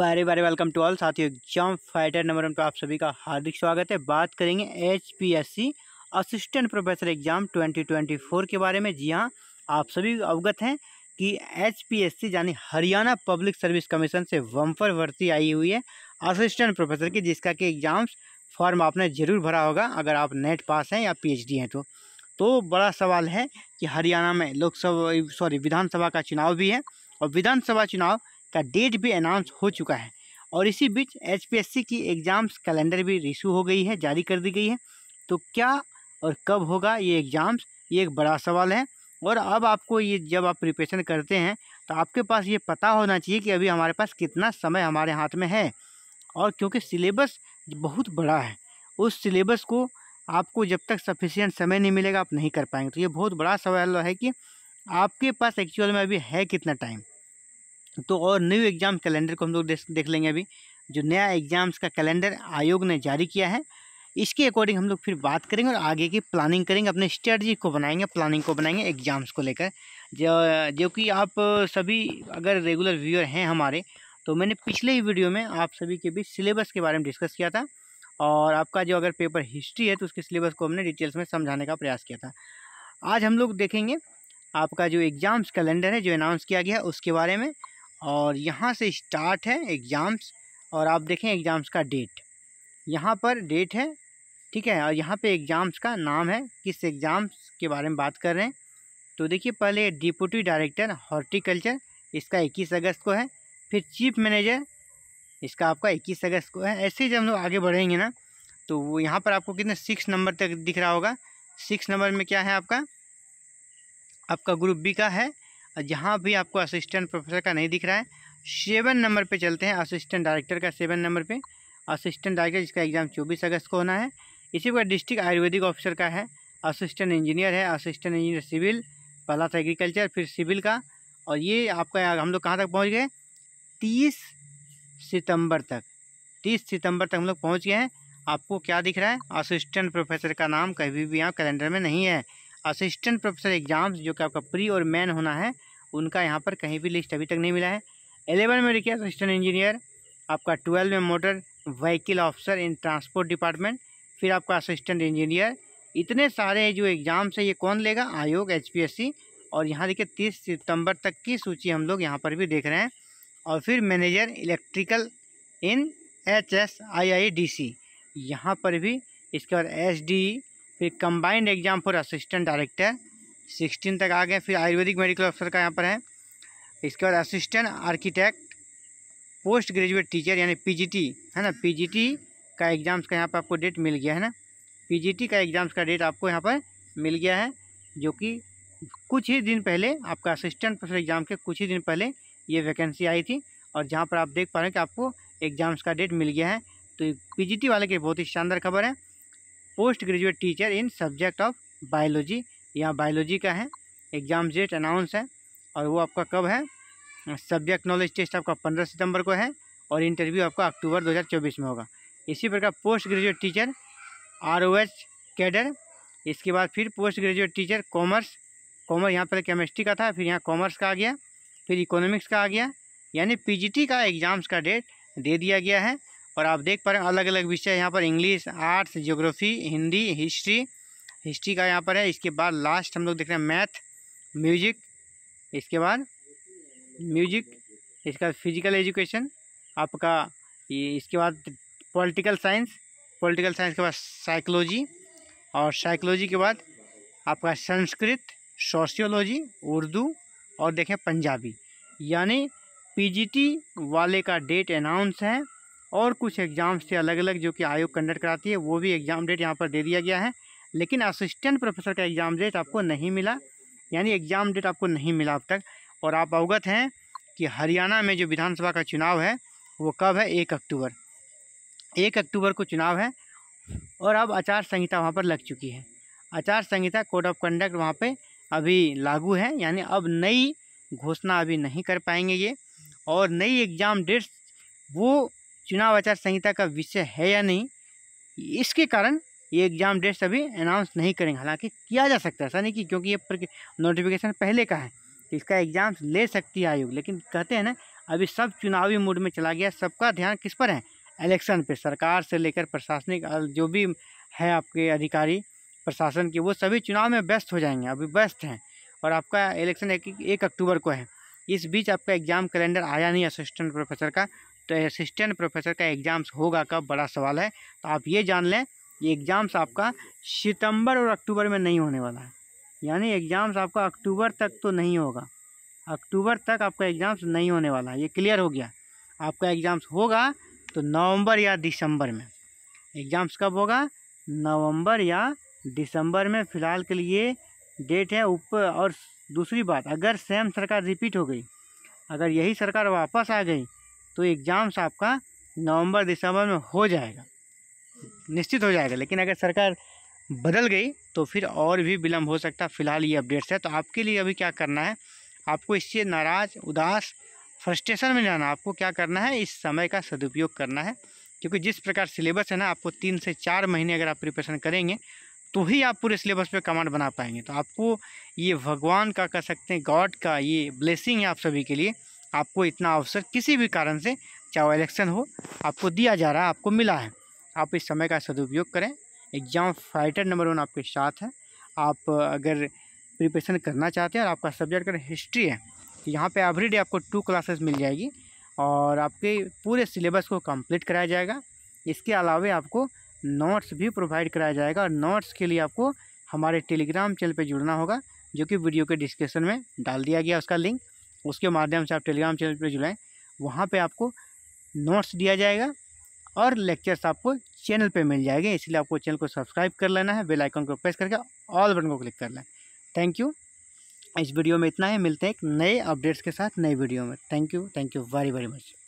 very very welcome to all साथियों exam fighter number one पर आप सभी का हार्दिक स्वागत है बात करेंगे H P S C assistant professor exam 2024 के बारे में जी हाँ आप सभी अवगत हैं कि एच पी एस सी यानी हरियाणा पब्लिक सर्विस कमीशन से वम्फर भर्ती आई हुई है असिस्टेंट प्रोफेसर की जिसका कि एग्ज़ाम्स फॉर्म आपने ज़रूर भरा होगा अगर आप नेट पास हैं या पी एच डी हैं तो तो बड़ा सवाल है कि हरियाणा में लोकसभा सॉरी विधानसभा का चुनाव भी है और विधानसभा चुनाव का डेट भी अनाउंस हो चुका है और इसी बीच एचपीएससी की एग्ज़ाम्स कैलेंडर भी इशू हो गई है जारी कर दी गई है तो क्या और कब होगा ये एग्ज़ाम्स ये एक बड़ा सवाल है और अब आपको ये जब आप प्रिपरेशन करते हैं तो आपके पास ये पता होना चाहिए कि अभी हमारे पास कितना समय हमारे हाथ में है और क्योंकि सिलेबस बहुत बड़ा है उस सिलेबस को आपको जब तक सफिशियंट समय नहीं मिलेगा आप नहीं कर पाएंगे तो ये बहुत बड़ा सवाल है कि आपके पास एक्चुअल में अभी है कितना टाइम तो और न्यू एग्ज़ाम कैलेंडर को हम लोग देख लेंगे अभी जो नया एग्ज़ाम्स का कैलेंडर आयोग ने जारी किया है इसके अकॉर्डिंग हम लोग फिर बात करेंगे और आगे की प्लानिंग करेंगे अपने स्ट्रेटजी को बनाएंगे प्लानिंग को बनाएंगे एग्ज़ाम्स को लेकर जो जो कि आप सभी अगर रेगुलर व्यूअर हैं हमारे तो मैंने पिछले ही वीडियो में आप सभी के बीच सिलेबस के बारे में डिस्कस किया था और आपका जो अगर पेपर हिस्ट्री है तो उसके सिलेबस को हमने डिटेल्स में समझाने का प्रयास किया था आज हम लोग देखेंगे आपका जो एग्ज़ाम्स कैलेंडर है जो अनाउंस किया गया है उसके बारे में और यहाँ से स्टार्ट है एग्ज़ाम्स और आप देखें एग्ज़ाम्स का डेट यहाँ पर डेट है ठीक है और यहाँ पे एग्ज़ाम्स का नाम है किस एग्ज़ाम्स के बारे में बात कर रहे हैं तो देखिए पहले डिप्टी डायरेक्टर हॉर्टिकल्चर इसका इक्कीस अगस्त को है फिर चीफ मैनेजर इसका आपका इक्कीस अगस्त को है ऐसे ही जब हम लोग आगे बढ़ेंगे ना तो वो यहाँ पर आपको कितने सिक्स नंबर तक दिख रहा होगा सिक्स नंबर में क्या है आपका आपका ग्रुप बी का है जहाँ भी आपको असिस्टेंट प्रोफेसर का नहीं दिख रहा है सेवन नंबर पे चलते हैं असिस्टेंट डायरेक्टर का सेवन नंबर पे असिस्टेंट डायरेक्टर जिसका एग्ज़ाम चौबीस अगस्त को होना है इसी प्रकार डिस्ट्रिक्ट आयुर्वेदिक ऑफिसर का है असिस्टेंट इंजीनियर है असिस्टेंट इंजीनियर सिविल पहला था एग्रीकल्चर फिर सिविल का और ये आपका हम लोग कहाँ तक पहुँच गए तीस सितंबर तक तीस सितम्बर तक हम लोग पहुँच गए हैं आपको क्या दिख रहा है असिस्टेंट प्रोफेसर का नाम कभी भी यहाँ कैलेंडर में नहीं है असिस्टेंट प्रोफेसर एग्ज़ाम्स जो कि आपका प्री और मैन होना है उनका यहाँ पर कहीं भी लिस्ट अभी तक नहीं मिला है एलेवन में देखिए असिस्टेंट इंजीनियर आपका ट्वेल्व में motor vehicle officer in transport department फिर आपका असिस्टेंट इंजीनियर इतने सारे जो एग्ज़ाम्स है ये कौन लेगा आयोग एच और यहाँ देखिए तीस सितम्बर तक की सूची हम लोग यहाँ पर भी देख रहे हैं और फिर manager electrical in H S I I D C यहाँ पर भी इसके बाद एस डी फिर combined exam for assistant director sixteen तक आ गए फिर आयुर्वेदिक मेडिकल अफसर का यहाँ पर है इसके बाद assistant architect post graduate teacher यानी पीजीटी है ना पीजीटी का एग्ज़ाम्स का यहाँ पर आपको डेट मिल गया है ना पीजीटी का एग्ज़ाम्स का डेट आपको यहाँ पर मिल गया है जो कि कुछ ही दिन पहले आपका असिस्टेंट प्रोफेसर एग्ज़ाम के कुछ ही दिन पहले ये वैकेंसी आई थी और जहाँ पर आप देख पा रहे हैं कि आपको एग्ज़ाम्स का डेट मिल गया है तो पी वाले की बहुत ही शानदार खबर है post graduate teacher in subject of biology यहाँ बायोलॉजी का है एग्ज़ाम डेट अनाउंस है और वो आपका कब है सब्जेक्ट नॉलेज टेस्ट आपका पंद्रह सितंबर को है और इंटरव्यू आपका अक्टूबर 2024 में होगा इसी प्रकार post graduate teacher R O H cadre इसके बाद फिर post graduate teacher commerce commerce यहाँ पर केमिस्ट्री का था फिर यहाँ कॉमर्स का आ गया फिर इकोनॉमिक्स का आ गया यानी पी का एग्ज़ाम्स का डेट दे दिया गया है और आप देख पा रहे हैं अलग अलग विषय यहाँ पर English arts geography Hindi history history का यहाँ पर है इसके बाद लास्ट हम लोग देख रहे हैं मैथ म्यूजिक इसके बाद म्यूजिक इसका फिजिकल एजुकेशन आपका इसके बाद पॉलिटिकल साइंस पॉलिटिकल साइंस के बाद साइकोलॉजी और साइकोलॉजी के बाद आपका संस्कृत सोशियोलॉजी उर्दू और देखें पंजाबी यानी पीजीटी वाले का डेट अनाउंस है और कुछ एग्ज़ाम्स थे अलग अलग जो कि आयोग कंडक्ट कराती है वो भी एग्ज़ाम डेट यहाँ पर दे दिया गया है लेकिन असिस्टेंट प्रोफेसर का एग्ज़ाम डेट आपको नहीं मिला यानी एग्ज़ाम डेट आपको नहीं मिला अब तक और आप अवगत हैं कि हरियाणा में जो विधानसभा का चुनाव है वो कब है एक अक्टूबर एक अक्टूबर को चुनाव है और अब आचार संहिता वहाँ पर लग चुकी है आचार संहिता कोड ऑफ कंडक्ट वहाँ पर अभी लागू है यानी अब नई घोषणा अभी नहीं कर पाएंगे ये और नई एग्ज़ाम डेट्स वो चुनाव आचार संहिता का विषय है या नहीं इसके कारण ये एग्ज़ाम डेट्स अभी अनाउंस नहीं करेंगे हालांकि किया जा सकता है ऐसा नहीं कि क्योंकि ये नोटिफिकेशन पहले का है इसका एग्ज़ाम ले सकती है आयोग लेकिन कहते हैं ना अभी सब चुनावी मूड में चला गया सबका ध्यान किस पर है इलेक्शन पे सरकार से लेकर प्रशासनिक जो भी है आपके अधिकारी प्रशासन के वो सभी चुनाव में व्यस्त हो जाएंगे अभी व्यस्त हैं और आपका इलेक्शन एक, एक अक्टूबर को है इस बीच आपका एग्ज़ाम कैलेंडर आया नहीं असिस्टेंट प्रोफेसर का तो असिस्टेंट प्रोफेसर का एग्ज़ाम्स होगा कब बड़ा सवाल है तो आप ये जान लें कि एग्ज़ाम्स आपका सितंबर और अक्टूबर में नहीं होने वाला है यानी एग्ज़ाम्स आपका अक्टूबर तक तो नहीं होगा अक्टूबर तक आपका एग्ज़ाम्स नहीं होने वाला है ये क्लियर हो गया आपका एग्ज़ाम्स होगा तो नवंबर या दिसंबर में एग्ज़ाम्स कब होगा नवंबर या दिसंबर में फ़िलहाल के लिए डेट है ऊपर और दूसरी बात अगर सेम सरकार रिपीट हो गई अगर यही सरकार वापस आ गई तो एग्ज़ाम्स आपका नवंबर दिसंबर में हो जाएगा निश्चित हो जाएगा लेकिन अगर सरकार बदल गई तो फिर और भी विलम्ब हो सकता है फिलहाल ये अपडेट्स है तो आपके लिए अभी क्या करना है आपको इससे नाराज़ उदास फ्रस्ट्रेशन में जाना आपको क्या करना है इस समय का सदुपयोग करना है क्योंकि जिस प्रकार सिलेबस है ना आपको तीन से चार महीने अगर आप प्रिपरेशन करेंगे तो ही आप पूरे सिलेबस पे कमांड बना पाएंगे तो आपको ये भगवान का कह सकते हैं गॉड का ये ब्लेसिंग है आप सभी के लिए आपको इतना अवसर किसी भी कारण से चाहे इलेक्शन हो आपको दिया जा रहा है आपको मिला है आप इस समय का सदुपयोग करें एग्ज़ाम फाइटर नंबर वन आपके साथ है आप अगर प्रिपरेशन करना चाहते हैं और आपका सब्जेक्ट अगर हिस्ट्री है तो यहाँ पर एवरीडे आपको टू क्लासेस मिल जाएगी और आपके पूरे सिलेबस को कंप्लीट कराया जाएगा इसके अलावा आपको नोट्स भी प्रोवाइड कराया जाएगा और नोट्स के लिए आपको हमारे टेलीग्राम चैनल पर जुड़ना होगा जो कि वीडियो के डिस्क्रिप्शन में डाल दिया गया उसका लिंक उसके माध्यम से आप टेलीग्राम चैनल पर जुड़ें वहाँ पर आपको नोट्स दिया जाएगा और लेक्चर्स आपको चैनल पे मिल जाएंगे इसलिए आपको चैनल को सब्सक्राइब कर लेना है बेल आइकन को प्रेस करके ऑल बटन को क्लिक कर लें थैंक यू इस वीडियो में इतना ही है मिलते हैं एक नए अपडेट्स के साथ नए वीडियो में thank you thank you very very much